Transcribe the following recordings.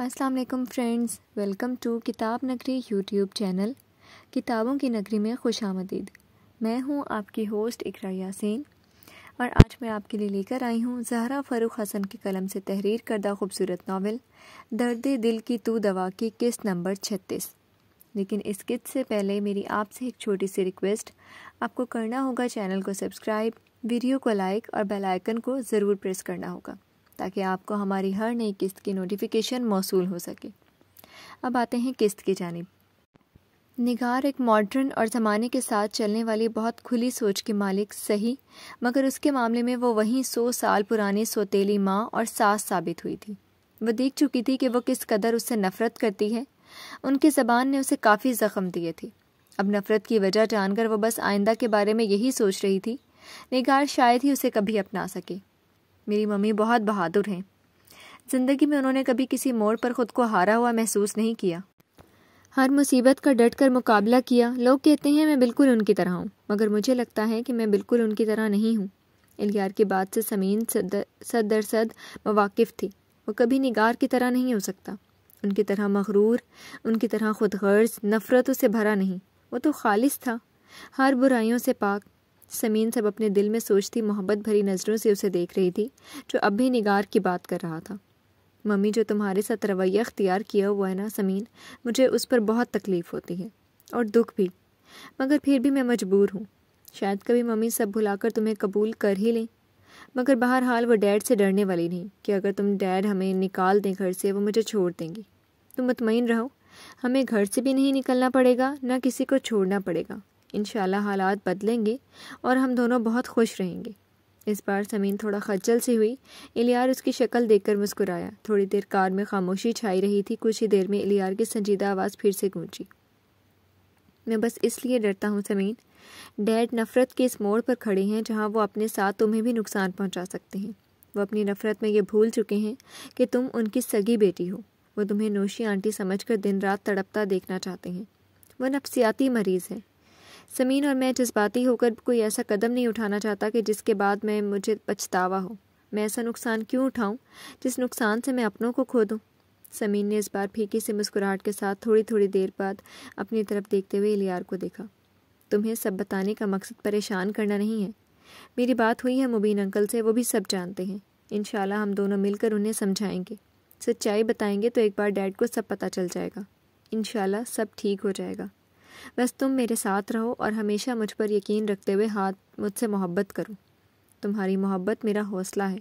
अस्सलाम वालेकुम friends welcome to किताब नगरी यूट्यूब चैनल किताबों की नगरी में खुश आमदीद मैं हूं आपकी होस्ट इकरा यासीन और आज मैं आपके लिए लेकर आई हूं जहरा फ़रूख हसन की कलम से तहरीर करदा खूबसूरत नावल दर्द दिल की तू दवा की किस्त नंबर छत्तीस लेकिन इस किस्त से पहले मेरी आपसे एक छोटी सी रिक्वेस्ट आपको करना होगा चैनल को सब्सक्राइब वीडियो को लाइक और बेल आइकन को ज़रूर प्रेस करना होगा ताकि आपको हमारी हर नई किस्त की नोटिफिकेशन मौसू हो सके अब आते हैं किस्त की जानब निगार एक मॉडर्न और ज़माने के साथ चलने वाली बहुत खुली सोच के मालिक सही मगर उसके मामले में वो वहीं सौ साल पुरानी सोतीली माँ और सास साबित हुई थी वो देख चुकी थी कि वो किस कदर उससे नफ़रत करती है उनकी ज़बान ने उसे काफ़ी ज़ख्म दिए थे अब नफ़रत की वजह जानकर वो बस आइंदा के बारे में यही सोच रही थी निगार शायद ही उसे कभी अपना सके मेरी मम्मी बहुत बहादुर हैं ज़िंदगी में उन्होंने कभी किसी मोड़ पर ख़ुद को हारा हुआ महसूस नहीं किया हर मुसीबत का डट कर मुकाबला किया लोग कहते हैं मैं बिल्कुल उनकी तरह हूँ मगर मुझे लगता है कि मैं बिल्कुल उनकी तरह नहीं हूँ इलियार की बात से समीन सद दरसद थी वो कभी निगार की तरह नहीं हो सकता उनकी तरह मगरूर उनकी तरह खुद गर्ज नफ़रतों से भरा नहीं वो तो खालिश था हर बुराइयों से पाक समीन सब अपने दिल में सोचती मोहब्बत भरी नज़रों से उसे देख रही थी जो अब भी निगार की बात कर रहा था मम्मी जो तुम्हारे साथ रवैया अख्तियार किया हुआ है ना समीन मुझे उस पर बहुत तकलीफ़ होती है और दुख भी मगर फिर भी मैं मजबूर हूँ शायद कभी मम्मी सब भुलाकर तुम्हें कबूल कर ही लें मगर हाल वो डैड से डरने वाली नहीं कि अगर तुम डैड हमें निकाल दें घर से वो मुझे छोड़ देंगी तुम मुतमिन रहो हमें घर से भी नहीं निकलना पड़ेगा ना किसी को छोड़ना पड़ेगा इन हालात बदलेंगे और हम दोनों बहुत खुश रहेंगे इस बार समीन थोड़ा खज्जल सी हुई इलियार उसकी शक्ल देखकर मुस्कुराया थोड़ी देर कार में खामोशी छाई रही थी कुछ ही देर में इलियार की संजीदा आवाज़ फिर से गूंजी मैं बस इसलिए डरता हूँ समीन डैड नफ़रत के इस मोड़ पर खड़े हैं जहाँ वो अपने साथ तुम्हें भी नुकसान पहुँचा सकते हैं वो अपनी नफ़रत में ये भूल चुके हैं कि तुम उनकी सगी बेटी हो वो तुम्हें नोशी आंटी समझकर दिन रात तड़पता देखना चाहते हैं वो नफसियाती मरीज़ है समीन और मैं जज्बाती होकर कोई ऐसा कदम नहीं उठाना चाहता कि जिसके बाद मैं मुझे पछतावा हो मैं ऐसा नुकसान क्यों उठाऊं जिस नुकसान से मैं अपनों को खो दूँ समीन ने इस बार फीकी से मुस्कुराहट के साथ थोड़ी थोड़ी देर बाद अपनी तरफ देखते हुए इलियार को देखा तुम्हें सब बताने का मकसद परेशान करना नहीं है मेरी बात हुई है मुबीन अंकल से वो भी सब जानते हैं इनशाला हम दोनों मिलकर उन्हें समझाएंगे सच्चाई बताएंगे तो एक बार डैड को सब पता चल जाएगा इनशाला सब ठीक हो जाएगा बस तुम मेरे साथ रहो और हमेशा मुझ पर यकीन रखते हुए हाथ मुझसे मोहब्बत करो तुम्हारी मोहब्बत मेरा हौसला है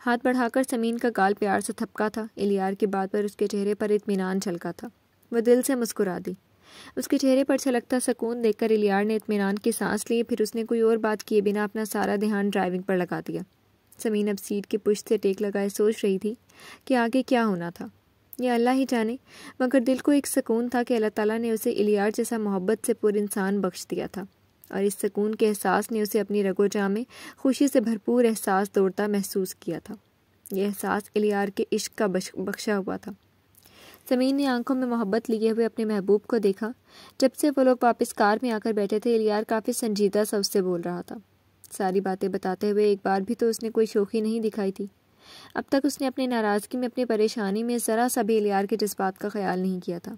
हाथ बढ़ाकर समीन का गाल प्यार से थपका था इलियार की बात पर उसके चेहरे पर इतमान छलका था वह दिल से मुस्कुरा दी उसके चेहरे पर छलकता सुकून देखकर इलियार ने इतमान की सांस ली फिर उसने कोई और बात किए बिना अपना सारा ध्यान ड्राइविंग पर लगा दिया समीन अब सीट की पुश से टेक लगाए सोच रही थी कि आगे क्या होना था ये अल्लाह ही जाने मगर दिल को एक सुकून था कि अल्लाह ताला ने उसे इलियार जैसा मोहब्बत से पूरे इंसान बख्श दिया था और इस सुकून के एहसास ने उसे अपनी रगोजा में खुशी से भरपूर एहसास दौड़ता महसूस किया था यह एहसास इलियार के इश्क का बख्शा हुआ था समीन ने आंखों में मोहब्बत लिए हुए अपने महबूब को देखा जब से वो लोग वापस कार में आकर बैठे थे इलियार काफ़ी संजीदा सा उससे बोल रहा था सारी बातें बताते हुए एक बार भी तो उसने कोई शोखी नहीं दिखाई थी अब तक उसने अपनी नाराज़गी में अपनी परेशानी में ज़रा सा भी इलियार के जज्बात का ख्याल नहीं किया था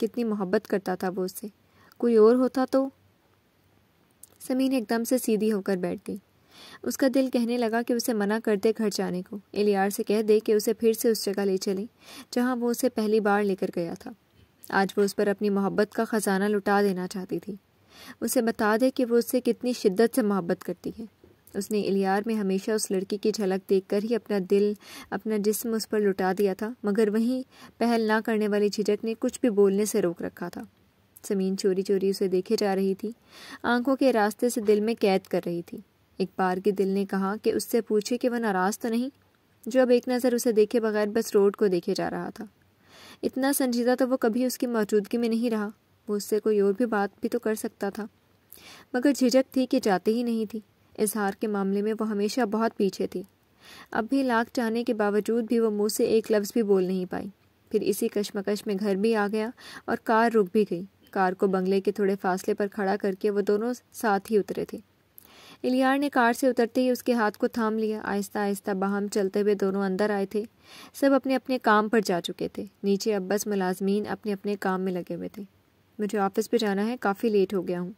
कितनी मोहब्बत करता था वो उससे कोई और होता तो समीन एकदम से सीधी होकर बैठ गई उसका दिल कहने लगा कि उसे मना कर दे घर जाने को एलियार से कह दे कि उसे फिर से उस जगह ले चले जहाँ वो उसे पहली बार लेकर गया था आज वो उस पर अपनी मोहब्बत का ख़जाना लुटा देना चाहती थी उसे बता दे कि वो उससे कितनी शिद्दत से मोहब्बत करती है उसने इलियार में हमेशा उस लड़की की झलक देखकर ही अपना दिल अपना जिस्म उस पर लुटा दिया था मगर वहीं पहल ना करने वाली झिझक ने कुछ भी बोलने से रोक रखा था समीन चोरी चोरी उसे देखे जा रही थी आंखों के रास्ते से दिल में कैद कर रही थी एक बार के दिल ने कहा कि उससे पूछे कि वह नाराज़ तो नहीं जो अब एक नज़र उसे देखे बगैर बस रोड को देखे जा रहा था इतना संजीदा तो वो कभी उसकी मौजूदगी में नहीं रहा वो उससे कोई और भी बात भी तो कर सकता था मगर झिझक थी कि जाते ही नहीं थी इजहार के मामले में वो हमेशा बहुत पीछे थी अब भी लाख चाहने के बावजूद भी वो मुंह से एक लफ्ज़ भी बोल नहीं पाई फिर इसी कश्मकश में घर भी आ गया और कार रुक भी गई कार को बंगले के थोड़े फासले पर खड़ा करके वो दोनों साथ ही उतरे थे इलियार ने कार से उतरते ही उसके हाथ को थाम लिया आहिस्ता आहिस्ता बाहम चलते हुए दोनों अंदर आए थे सब अपने अपने काम पर जा चुके थे नीचे अब बस मुलाजमीन अपने अपने काम में लगे हुए थे मुझे ऑफिस पर जाना है काफ़ी लेट हो गया हूँ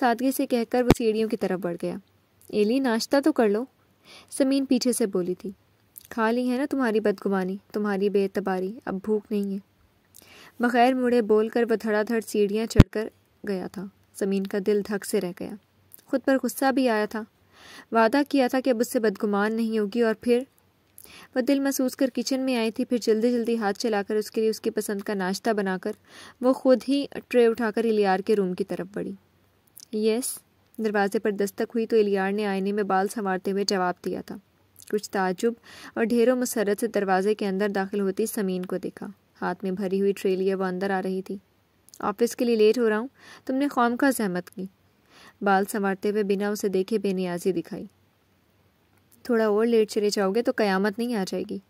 सादगी से कहकर वो सीढ़ियों की तरफ बढ़ गया एली नाश्ता तो कर लो समीन पीछे से बोली थी खा ली है ना तुम्हारी बदगुमानी तुम्हारी बेतबारी अब भूख नहीं है बगैर मुड़े बोल कर वह धड़ाधड़ सीढ़ियाँ चढ़ कर गया था समीन का दिल धक से रह गया खुद पर गुस्सा भी आया था वादा किया था कि अब उससे बदगुमान नहीं होगी और फिर वह दिल महसूस कर किचन में आई थी फिर जल्दी जल्दी हाथ चलाकर उसके लिए उसकी पसंद का नाश्ता बनाकर वो खुद ही ट्रे उठाकर इलियार के रूम की तरफ बढ़ी यस दरवाजे पर दस्तक हुई तो इलियार ने आईने में बाल संवारते हुए जवाब दिया था कुछ ताजुब और ढेरों मसरत से दरवाजे के अंदर दाखिल होती समीन को देखा हाथ में भरी हुई ट्रे लिए वो अंदर आ रही थी ऑफिस के लिए लेट हो रहा हूँ तुमने कौम का जहमत की बाल संवारते हुए बिना उसे देखे बेनियाजी दिखाई थोड़ा और लेट चले जाओगे तो कयामत नहीं आ जाएगी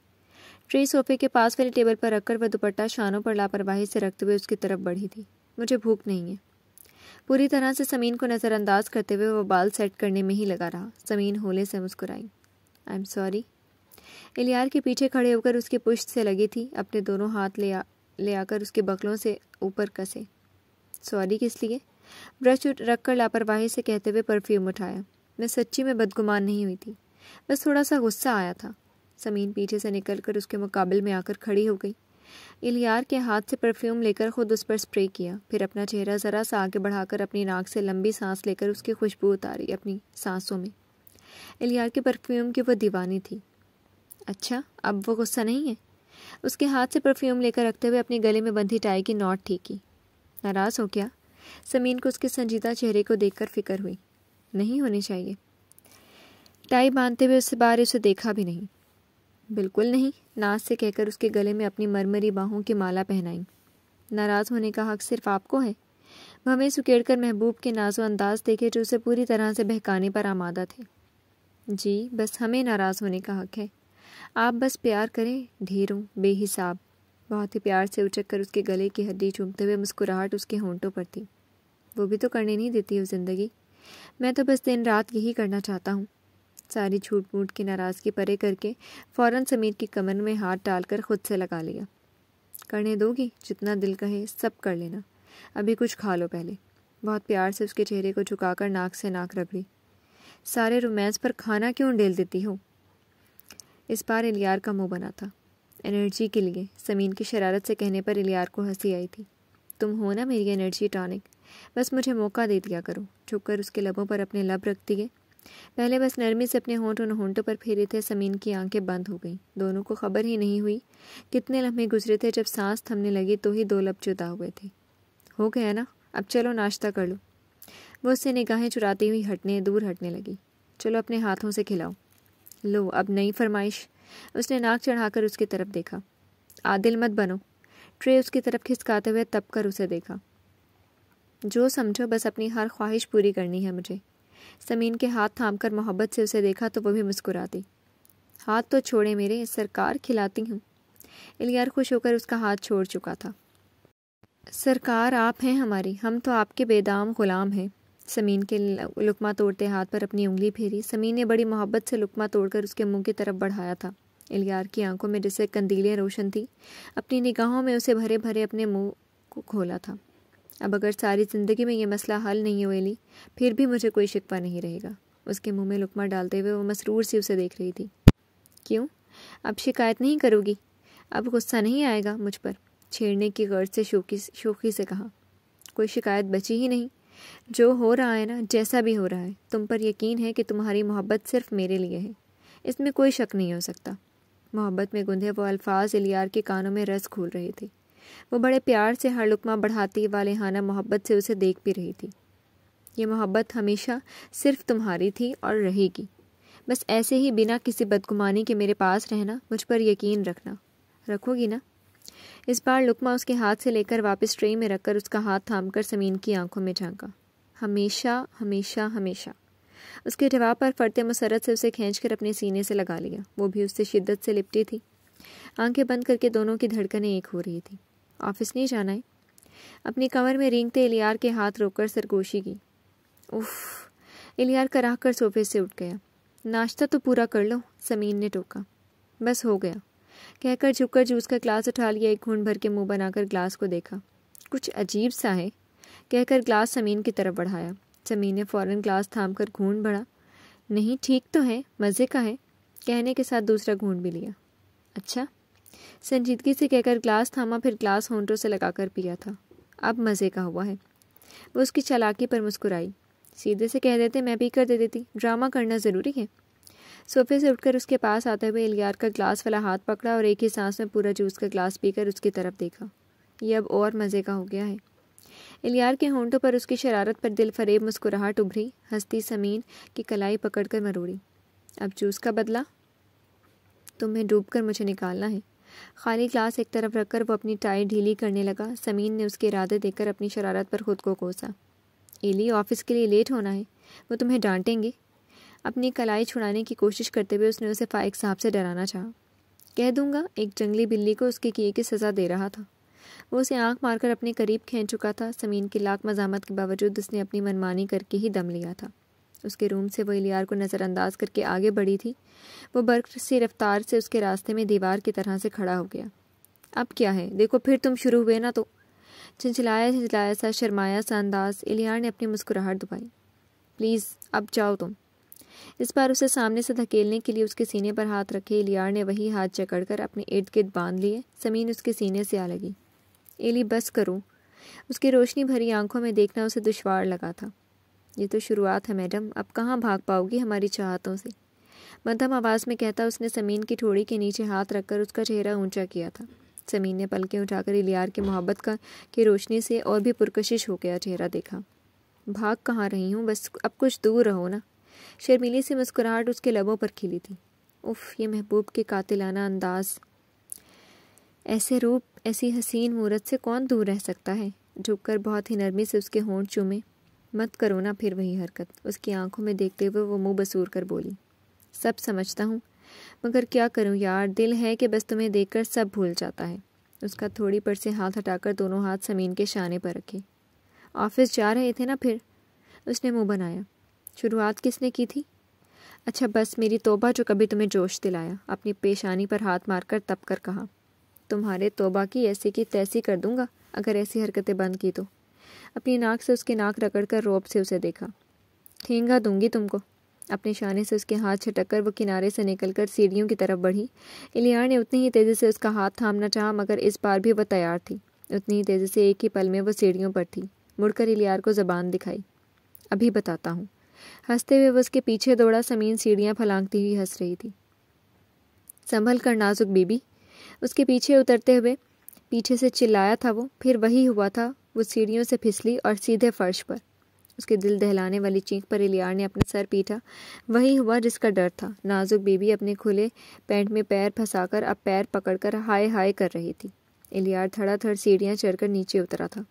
ट्रे सोफे के पास वाली टेबल पर रखकर वह दुपट्टा शानों पर लापरवाही से रखते हुए उसकी तरफ बढ़ी थी मुझे भूख नहीं है पूरी तरह से समीन को नज़रअंदाज करते हुए वह बाल सेट करने में ही लगा रहा समीन होले से मुस्कुराई आई एम सॉरी एलियार के पीछे खड़े होकर उसकी पुश्त से लगी थी अपने दोनों हाथ ले आ ले आकर उसके बकलों से ऊपर कसे सॉरी किस लिए ब्रश रख कर लापरवाही से कहते हुए परफ्यूम उठाया मैं सच्ची में बदगुमान नहीं हुई थी बस थोड़ा सा गुस्सा आया था समीन पीछे से निकल कर उसके मुकाबले में आकर खड़ी हो गई इलियार के हाथ से परफ्यूम लेकर खुद उस पर स्प्रे किया फिर अपना चेहरा ज़रा सा आगे बढ़ाकर अपनी नाक से लंबी सांस लेकर उसकी खुशबू उतारी अपनी सांसों में इलियार के परफ्यूम की वो दीवानी थी अच्छा अब वो गुस्सा नहीं है उसके हाथ से परफ्यूम लेकर रखते हुए अपने गले में बंधी टाई की नॉट की नाराज़ हो गया समीन को उसके संजीदा चेहरे को देखकर फिक्र हुई नहीं होनी चाहिए टाई बांधते हुए उससे बारे उसे देखा भी नहीं बिल्कुल नहीं नाज से कहकर उसके गले में अपनी मरमरी बाहों की माला पहनाई नाराज़ होने का हक सिर्फ आपको है भवें सुकेड़कर महबूब के नाजो अंदाज देखे जो उसे पूरी तरह से बहकाने पर आमादा थे जी बस हमें नाराज़ होने का हक है आप बस प्यार करें ढेरों बेहिसाब बहुत ही प्यार से उचक कर उसके गले की हड्डी चूमते हुए मुस्कुराहट उसके होंठों पर थी वो भी तो करने नहीं देती वो जिंदगी मैं तो बस दिन रात यही करना चाहता हूँ सारी झूठ मूट की नाराज़गी परे करके फ़ौरन समीर की कमर में हाथ डालकर खुद से लगा लिया करने दोगी जितना दिल कहे सब कर लेना अभी कुछ खा लो पहले बहुत प्यार से उसके चेहरे को झुकाकर नाक से नाक रगड़ी सारे रोमांस पर खाना क्यों डेल देती हो इस बार इलियार का मुंह बना था एनर्जी के लिए समीन की शरारत से कहने पर इलियार को हंसी आई थी तुम हो ना मेरी एनर्जी टॉनिक बस मुझे मौका दे दिया करो झुककर उसके लबों पर अपने लब रख दिए पहले बस नरमी से अपने होंठ उन होंठों पर फेरे थे समीन की आंखें बंद हो गईं दोनों को खबर ही नहीं हुई कितने लम्हे गुजरे थे जब सांस थमने लगी तो ही दो लब जुदा हुए थे हो गया ना अब चलो नाश्ता कर लो वो उससे निगाहें चुराती हुई हटने दूर हटने लगी चलो अपने हाथों से खिलाओ लो अब नई फरमाइश उसने नाक चढ़ाकर उसकी तरफ देखा आदिल मत बनो ट्रे उसकी तरफ खिसकाते हुए तब कर उसे देखा जो समझो बस अपनी हर ख्वाहिश पूरी करनी है मुझे समीन के हाथ थामकर मोहब्बत से उसे देखा तो वह भी मुस्कुरा दी हाथ तो छोड़े मेरे सरकार खिलाती हूँ इलियार खुश होकर उसका हाथ छोड़ चुका था सरकार आप हैं हमारी हम तो आपके बेदाम गुलाम हैं समीन के लुकमा तोड़ते हाथ पर अपनी उंगली फेरी समीन ने बड़ी मोहब्बत से लुकमा तोड़कर उसके मुंह की तरफ बढ़ाया था इलियार की आंखों में जैसे कंदीलें रोशन थी अपनी निगाहों में उसे भरे भरे अपने मुंह को खोला था अब अगर सारी ज़िंदगी में ये मसला हल नहीं होली फिर भी मुझे कोई शिकवा नहीं रहेगा उसके मुंह में लुकमा डालते हुए वो मसरूर सी उसे देख रही थी क्यों अब शिकायत नहीं करोगी अब गुस्सा नहीं आएगा मुझ पर छेड़ने की गर्ज से शोकी शोकी से कहा कोई शिकायत बची ही नहीं जो हो रहा है ना जैसा भी हो रहा है तुम पर यकीन है कि तुम्हारी मोहब्बत सिर्फ मेरे लिए है इसमें कोई शक नहीं हो सकता मोहब्बत में गुंधे वो अल्फाज इलियार के कानों में रस घोल रहे थे वो बड़े प्यार से हर लुकमा बढ़ाती वाले हाना मोहब्बत से उसे देख भी रही थी ये मोहब्बत हमेशा सिर्फ तुम्हारी थी और रहेगी बस ऐसे ही बिना किसी बदगुमानी के मेरे पास रहना मुझ पर यकीन रखना रखोगी ना इस बार लुकमा उसके हाथ से लेकर वापस ट्रे में रखकर उसका हाथ थाम कर समीन की आंखों में झांका हमेशा हमेशा हमेशा उसके जवाब पर फरते मसरत से उसे खींचकर अपने सीने से लगा लिया वो भी उससे शिद्दत से लिपटी थी आंखें बंद करके दोनों की धड़कनें एक हो रही थी ऑफिस नहीं जाना है अपनी कमर में रेंगते इलियार के हाथ रोककर सरगोशी की उफ इलियार कराह कर सोफे से उठ गया नाश्ता तो पूरा कर लो समीन ने टोका बस हो गया कहकर झुककर जूस का ग्लास उठा लिया एक घूंढ भर के मुंह बनाकर ग्लास को देखा कुछ अजीब सा है कहकर ग्लास समीन की तरफ बढ़ाया समीन ने फ़ौरन ग्लास थाम कर घूंढ भरा नहीं ठीक तो है मज़े का है कहने के साथ दूसरा घूंढ भी लिया अच्छा संजीदगी से कहकर ग्लास थामा फिर ग्लास होंटों से लगाकर पिया था अब मज़े का हुआ है वो उसकी चालाकी पर मुस्कुराई सीधे से कह देते मैं भी कर दे देती ड्रामा करना ज़रूरी है सोफे से उठकर उसके पास आते हुए इलियार का ग्लास वाला हाथ पकड़ा और एक ही सांस में पूरा जूस का ग्लास पीकर उसकी तरफ देखा यह अब और मज़े का हो गया है इलियार के होंठों पर उसकी शरारत पर दिल फरेब मुस्कुराहट उभरी हस्ती समीन की कलाई पकड़कर मरोड़ी अब जूस का बदला तुम्हें डूब कर मुझे निकालना है खाली क्लास एक तरफ रखकर वो अपनी टाई ढीली करने लगा समीन ने उसके इरादे देकर अपनी शरारत पर खुद को कोसा एली ऑफिस के लिए लेट होना है वो तुम्हें डांटेंगे अपनी कलाई छुड़ाने की कोशिश करते हुए उसने उसे फाइक साहब से डराना चाहा कह दूंगा एक जंगली बिल्ली को उसके किए की सज़ा दे रहा था वो उसे आंख मारकर अपने करीब खींच चुका था समीन की लाख मजामत के बावजूद उसने अपनी मनमानी करके ही दम लिया था उसके रूम से वो इलियार को नज़रअंदाज करके आगे बढ़ी थी वो बर्क सी रफ्तार से उसके रास्ते में दीवार की तरह से खड़ा हो गया अब क्या है देखो फिर तुम शुरू हुए ना तो चिंचलाया चिंचलाया सा शर्माया सा अंदाज इलियार ने अपनी मुस्कुराहट दबाई प्लीज़ अब जाओ तुम इस बार उसे सामने से धकेलने के लिए उसके सीने पर हाथ रखे इलियार ने वही हाथ जकड़कर अपने इर्द गिर्द बांध लिए जमीन उसके सीने से आ लगी एली बस करो उसकी रोशनी भरी आंखों में देखना उसे दुशवार लगा था ये तो शुरुआत है मैडम अब कहाँ भाग पाओगी हमारी चाहतों से मध्यम आवाज़ में कहता उसने समीन की ठोड़ी के नीचे हाथ रखकर उसका चेहरा ऊंचा किया था समीन ने पलकें उठाकर इलियार की मोहब्बत का की रोशनी से और भी पुरकशिश हो गया चेहरा देखा भाग कहाँ रही हूँ बस अब कुछ दूर रहो ना शर्मीली से मुस्कुराहट उसके लबों पर खिली थी उफ ये महबूब के कातिलाना अंदाज ऐसे रूप ऐसी हसीन मूरत से कौन दूर रह सकता है झुककर बहुत ही नरमी से उसके होंठ चूमे मत करो ना फिर वही हरकत उसकी आंखों में देखते हुए वो मुंह बसूर कर बोली सब समझता हूँ मगर क्या करूँ यार दिल है कि बस तुम्हें देखकर सब भूल जाता है उसका थोड़ी पर से हाथ हटाकर दोनों हाथ समीन के शाने पर रखे ऑफिस जा रहे थे ना फिर उसने मुंह बनाया शुरुआत किसने की थी अच्छा बस मेरी तोबा जो कभी तुम्हें जोश दिलाया अपनी पेशानी पर हाथ मारकर तप कर कहा तुम्हारे तोबा की ऐसी की तैसी कर दूंगा अगर ऐसी हरकतें बंद की तो अपनी नाक से उसकी नाक रगड़कर रोब से उसे देखा ठेंगा दूंगी तुमको अपने शाने से उसके हाथ छटक कर वो किनारे से निकलकर सीढ़ियों की तरफ बढ़ी इलियार ने उतनी ही तेज़ी से उसका हाथ थामना चाहा मगर इस बार भी वह तैयार थी उतनी ही तेज़ी से एक ही पल में वो सीढ़ियों पर थी मुड़कर इलियार को जबान दिखाई अभी बताता हूँ हंसते हुए वह उसके पीछे दौड़ा समीन सीढ़ियाँ फलांगती हुई हंस रही थी संभल कर नाजुक बीबी उसके पीछे उतरते हुए पीछे से चिल्लाया था वो फिर वही हुआ था वो सीढ़ियों से फिसली और सीधे फर्श पर उसके दिल दहलाने वाली चीख पर इलियार ने अपना सर पीटा वही हुआ जिसका डर था नाजुक बेबी अपने खुले पैंट में पैर फंसाकर अब पैर पकड़कर हाय हाय कर रही थी इलियार थड़ सीढ़ियाँ चढ़कर नीचे उतरा था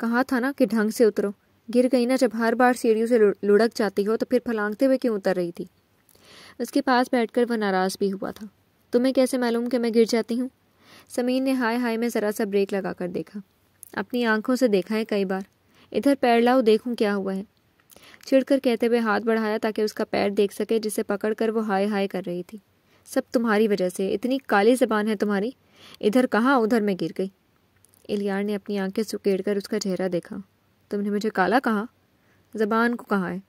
कहा था ना कि ढंग से उतरो गिर गई ना जब हर बार सीढ़ियों से लुढ़क जाती हो तो फिर फलांगते हुए क्यों उतर रही थी उसके पास बैठकर वह नाराज़ भी हुआ था तुम्हें कैसे मालूम कि मैं गिर जाती हूँ समीर ने हाय हाय में ज़रा सा ब्रेक लगा कर देखा अपनी आंखों से देखा है कई बार इधर पैर लाओ देखूं क्या हुआ है छिड़कर कहते हुए हाथ बढ़ाया ताकि उसका पैर देख सके जिसे पकड़कर वो हाय हाय कर रही थी सब तुम्हारी वजह से इतनी काली जबान है तुम्हारी इधर कहाँ उधर में गिर गई इलियार ने अपनी आंखें सुकेड़ कर उसका चेहरा देखा तुमने मुझे काला कहा जबान को कहा है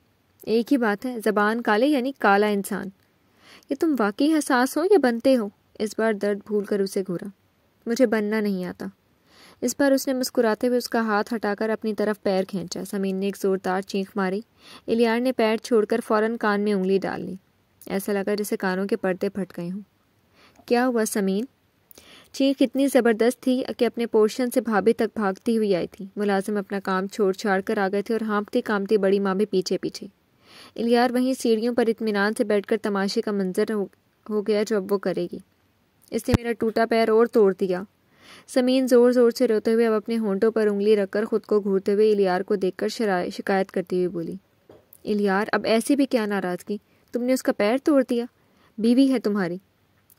एक ही बात है जबान काले यानी काला इंसान ये तुम वाकई हसास हो या बनते हो इस बार दर्द भूल कर उसे घूरा मुझे बनना नहीं आता इस पर उसने मुस्कुराते हुए उसका हाथ हटाकर अपनी तरफ पैर खींचा समीन ने एक ज़ोरदार चीख मारी इलियार ने पैर छोड़कर फ़ौरन कान में उंगली डाल ली ऐसा लगा जैसे कानों के पर्दे फट गए हों क्या हुआ समीन चीख इतनी ज़बरदस्त थी कि अपने पोर्शन से भाभी तक भागती हुई आई थी मुलाजिम अपना काम छोड़ छाड़ कर आ गए थे और हाँपती कामती बड़ी माँ भी पीछे पीछे इलियार वहीं सीढ़ियों पर इतमान से बैठकर तमाशे का मंजर हो, हो गया जो अब वो करेगी इसने मेरा टूटा पैर और तोड़ दिया समीन जोर जोर से रोते हुए अब अपने होंठों पर उंगली रखकर खुद को घूरते हुए इलियार को देखकर शिकायत करती हुई बोली इलियार अब ऐसी भी क्या नाराज़गी तुमने उसका पैर तोड़ दिया बीवी है तुम्हारी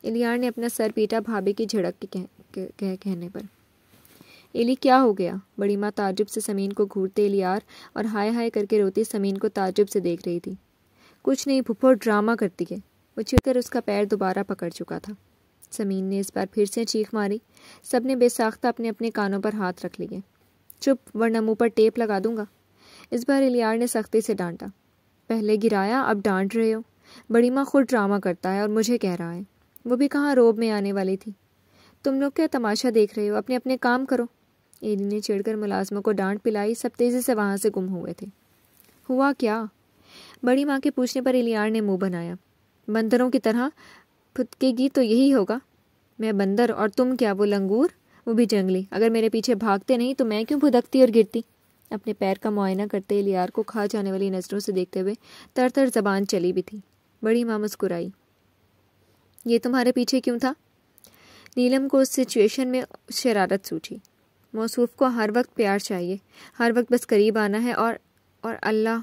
इलियार ने अपना सर पीटा भाभी की झड़क के कह, कह, कह, कहने पर एली क्या हो गया बड़ी माँ ताजुब से समीन को घूरते इलियार और हाय हाय करके रोती समीन को ताजुब से देख रही थी कुछ नहीं फुफो ड्रामा करती है वो चिड़कर उसका पैर दोबारा पकड़ चुका था समीन ने इस बार फिर से चीख मारी सब ने बेसाख्ता अपने अपने कानों पर हाथ रख लिए चुप वरना मुंह पर टेप लगा दूंगा इस बार इलियार ने सख्ती से डांटा पहले गिराया अब डांट रहे हो बड़ी माँ खुद ड्रामा करता है और मुझे कह रहा है वो भी कहाँ रोब में आने वाली थी तुम लोग क्या तमाशा देख रहे हो अपने अपने काम करो एली ने चिड़कर मुलाजमों को डांट पिलाई सब तेज़ी से वहां से गुम हुए थे हुआ क्या बड़ी माँ के पूछने पर इलियार ने मुंह बनाया बंदरों की तरह फुदकेगी तो यही होगा मैं बंदर और तुम क्या वो लंगूर वो भी जंगली अगर मेरे पीछे भागते नहीं तो मैं क्यों भुदकती और गिरती अपने पैर का मुआयना करते लियार को खा जाने वाली नज़रों से देखते हुए तर तर जबान चली भी थी बड़ी माँ मुस्कुराई ये तुम्हारे पीछे क्यों था नीलम को उस सिचुएशन में शरारत सूझी मौसूफ को हर वक्त प्यार चाहिए हर वक्त बस करीब आना है और और अल्लाह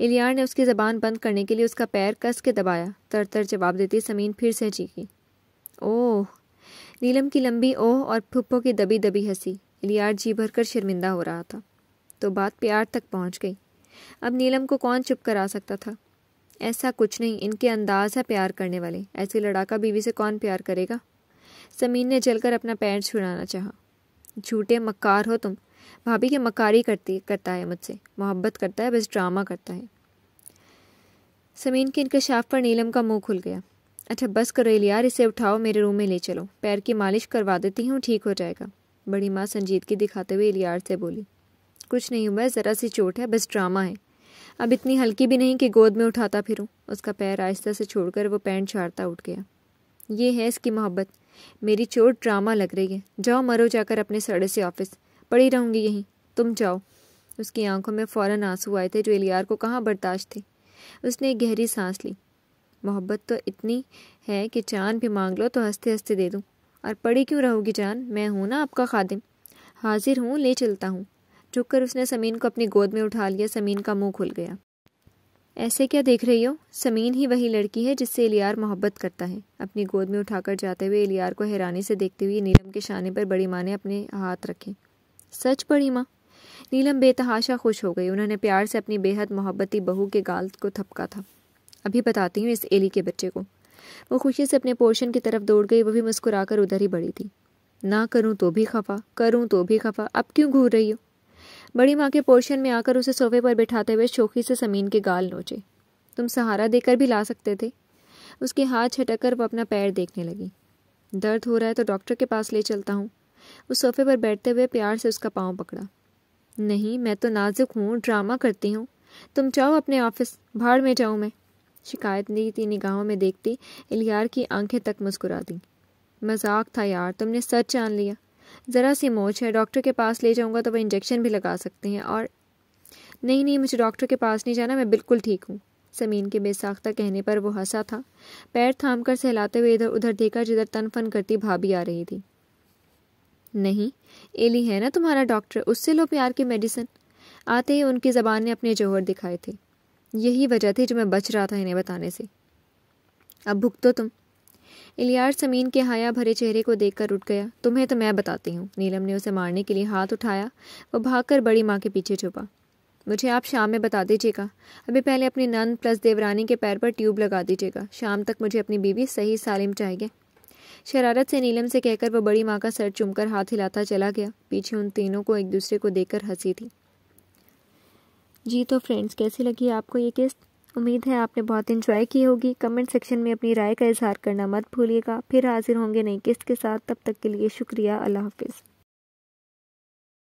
इलियार ने उसकी ज़बान बंद करने के लिए उसका पैर कस के दबाया तर तर जवाब देती समीन फिर से चीखी ओह नीलम की लंबी ओह और फुप्पो की दबी दबी हंसी इलियार जी भरकर शर्मिंदा हो रहा था तो बात प्यार तक पहुंच गई अब नीलम को कौन चुप करा सकता था ऐसा कुछ नहीं इनके अंदाज है प्यार करने वाले ऐसे लड़ाका बीवी से कौन प्यार करेगा समीन ने जलकर अपना पैर छुड़ाना चाहा झूठे मक्कार हो तुम भाभी के मकारी करती करता है मुझसे मोहब्बत करता है बस ड्रामा करता है समीन के इंकशाफ पर नीलम का मुंह खुल गया अच्छा बस करो यार इसे उठाओ मेरे रूम में ले चलो पैर की मालिश करवा देती हूँ ठीक हो जाएगा बड़ी माँ संजीदगी दिखाते हुए इलियार से बोली कुछ नहीं हुआ ज़रा सी चोट है बस ड्रामा है अब इतनी हल्की भी नहीं कि गोद में उठाता फिरूं उसका पैर आहिस्ता से छोड़कर वो पैंट छाड़ता उठ गया ये है इसकी मोहब्बत मेरी चोट ड्रामा लग रही है जाओ मरो जाकर अपने सड़े से ऑफिस पड़ी रहूँगी यहीं तुम जाओ उसकी आंखों में फ़ौरन आंसू आए थे जो एलियार को कहाँ बर्दाश्त थे उसने एक गहरी सांस ली मोहब्बत तो इतनी है कि जान भी मांग लो तो हंसते हंसते दे दूँ और पड़ी क्यों रहोगी जान मैं हूँ ना आपका खादिम हाजिर हूँ ले चलता हूँ झुककर उसने समीन को अपनी गोद में उठा लिया समीन का मुंह खुल गया ऐसे क्या देख रही हो समीन ही वही लड़की है जिससे एलियार मोहब्बत करता है अपनी गोद में उठाकर जाते हुए एलियार को हैरानी से देखते हुए नीलम के शाने पर बड़ी माँ ने अपने हाथ रखे सच पड़ी माँ नीलम बेतहाशा खुश हो गई उन्होंने प्यार से अपनी बेहद मोहब्बती बहू के गाल को थपका था अभी बताती हूँ इस एली के बच्चे को वो खुशी से अपने पोर्शन की तरफ दौड़ गई वो भी मुस्कुराकर उधर ही बड़ी थी ना करूँ तो भी खफा करूँ तो भी खफा अब क्यों घूर रही हो बड़ी माँ के पोर्शन में आकर उसे सोफे पर बैठाते हुए शोखी से समीन के गाल नोचे तुम सहारा देकर भी ला सकते थे उसके हाथ छटक कर वो अपना पैर देखने लगी दर्द हो रहा है तो डॉक्टर के पास ले चलता हूँ उस सोफे पर बैठते हुए प्यार से उसका पाँव पकड़ा नहीं मैं तो नाजुक हूँ ड्रामा करती हूँ तुम जाओ अपने ऑफिस भाड़ में जाऊँ मैं शिकायत नीति निगाहों में देखती इलियार की आंखें तक मुस्कुरा दी मजाक था यार तुमने सच जान लिया ज़रा सी मोच है डॉक्टर के पास ले जाऊँगा तो वह इंजेक्शन भी लगा सकते हैं और नहीं नहीं मुझे डॉक्टर के पास नहीं जाना मैं बिल्कुल ठीक हूँ समीन के बेसाख्ता कहने पर वो हंसा था पैर थाम कर सहलाते हुए इधर उधर देखा जिधर तन फन करती भाभी आ रही थी नहीं एली है ना तुम्हारा डॉक्टर उससे लो प्यार की मेडिसिन आते ही उनकी ज़बान ने अपने जौहर दिखाए थे यही वजह थी जो मैं बच रहा था इन्हें बताने से अब भुगतो तुम इलियार समीन के हाया भरे चेहरे को देखकर उठ गया तुम्हें तो मैं बताती हूँ नीलम ने उसे मारने के लिए हाथ उठाया वो भागकर बड़ी माँ के पीछे छुपा मुझे आप शाम में बता दीजिएगा अभी पहले अपनी नंद प्लस देवरानी के पैर पर ट्यूब लगा दीजिएगा शाम तक मुझे अपनी बीवी सही सालिम चाहिए शरारत से नीलम से कहकर वह बड़ी माँ का सर चुमकर हाथ हिलाता चला गया पीछे उन तीनों को एक दूसरे को देखकर हंसी थी जी तो फ्रेंड्स कैसी लगी आपको ये किस्त उम्मीद है आपने बहुत इन्जॉय की होगी कमेंट सेक्शन में अपनी राय का इजहार करना मत भूलिएगा फिर हाजिर होंगे नई किस्त के साथ तब तक के लिए शुक्रिया अल्लाह हाफिज़